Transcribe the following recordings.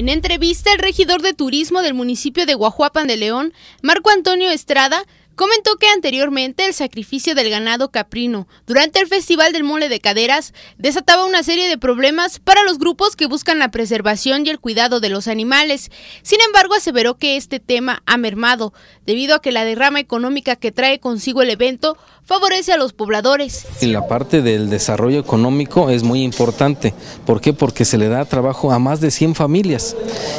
En entrevista, el regidor de turismo del municipio de Guajuapan de León, Marco Antonio Estrada, Comentó que anteriormente el sacrificio del ganado caprino durante el Festival del Mole de Caderas desataba una serie de problemas para los grupos que buscan la preservación y el cuidado de los animales. Sin embargo, aseveró que este tema ha mermado debido a que la derrama económica que trae consigo el evento favorece a los pobladores. La parte del desarrollo económico es muy importante. ¿Por qué? Porque se le da trabajo a más de 100 familias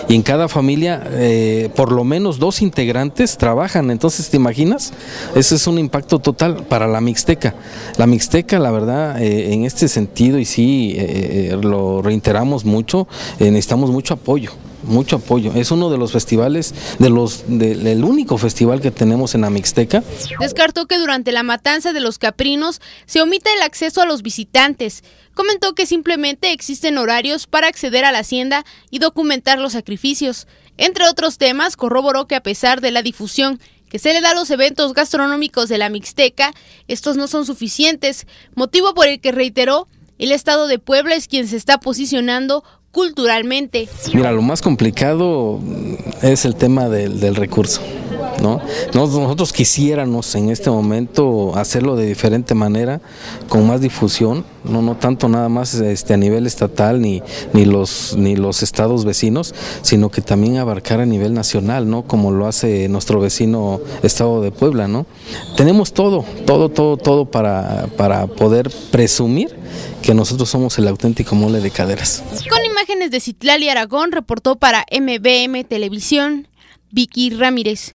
y en cada familia eh, por lo menos dos integrantes trabajan. Entonces, ¿te imaginas? ese es un impacto total para la Mixteca. La Mixteca, la verdad, eh, en este sentido, y sí, eh, eh, lo reiteramos mucho, necesitamos mucho apoyo mucho apoyo. Es uno de los festivales, de los, del único festival que tenemos en la Mixteca. Descartó que durante la matanza de los caprinos se omita el acceso a los visitantes. Comentó que simplemente existen horarios para acceder a la hacienda y documentar los sacrificios. Entre otros temas, corroboró que a pesar de la difusión que se le da a los eventos gastronómicos de la Mixteca, estos no son suficientes, motivo por el que reiteró, el Estado de Puebla es quien se está posicionando culturalmente. Mira, lo más complicado es el tema del, del recurso. ¿no? Nosotros quisiéramos en este momento hacerlo de diferente manera, con más difusión, no, no tanto nada más este, a nivel estatal ni, ni, los, ni los estados vecinos, sino que también abarcar a nivel nacional, ¿no? como lo hace nuestro vecino estado de Puebla. ¿no? Tenemos todo, todo, todo, todo para, para poder presumir que nosotros somos el auténtico mole de caderas. Con imágenes de Citlali Aragón reportó para MBM Televisión Vicky Ramírez.